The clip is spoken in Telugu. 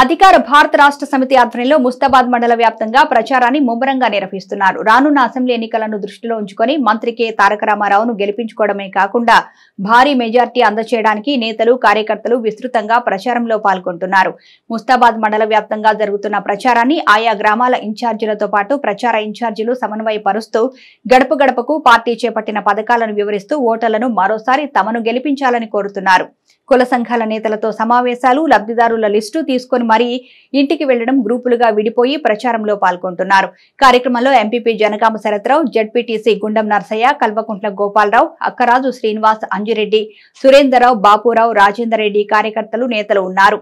అధికార భారత రాష్ట్ర సమితి ఆధ్వర్యంలో ముస్తాబాద్ మండల వ్యాప్తంగా ప్రచారాన్ని ముమ్మరంగా నిర్వహిస్తున్నారు రానున్న అసెంబ్లీ ఎన్నికలను దృష్టిలో ఉంచుకుని మంత్రి కె తారక రామారావును గెలిపించుకోవడమే కాకుండా భారీ మెజార్టీ అందచేయడానికి నేతలు కార్యకర్తలు విస్తృతంగా ప్రచారంలో పాల్గొంటున్నారు ముస్తాబాద్ మండల వ్యాప్తంగా జరుగుతున్న ప్రచారాన్ని ఆయా గ్రామాల ఇన్ఛార్జీలతో పాటు ప్రచార ఇన్ఛార్జీలు సమన్వయపరుస్తూ గడప గడపకు పార్టీ చేపట్టిన పథకాలను వివరిస్తూ ఓటర్లను మరోసారి తమను గెలిపించాలని కోరుతున్నారు కుల సంఘాల నేతలతో సమావేశాలు లబ్దిదారుల లిస్టు తీసుకుని తీసుకుని మరీ ఇంటికి వెళ్లడం గ్రూపులుగా విడిపోయి ప్రచారంలో పాల్గొంటున్నారు కార్యక్రమంలో ఎంపీపీ జనకామ శరత్రావు జడ్పీటీసీ గుండం నర్సయ్య కల్వకుంట్ల గోపాలరావు అక్కరాజు శ్రీనివాస్ అంజిరెడ్డి సురేందర్రావు బాపురావు రాజేందర్ రెడ్డి కార్యకర్తలు నేతలు ఉన్నారు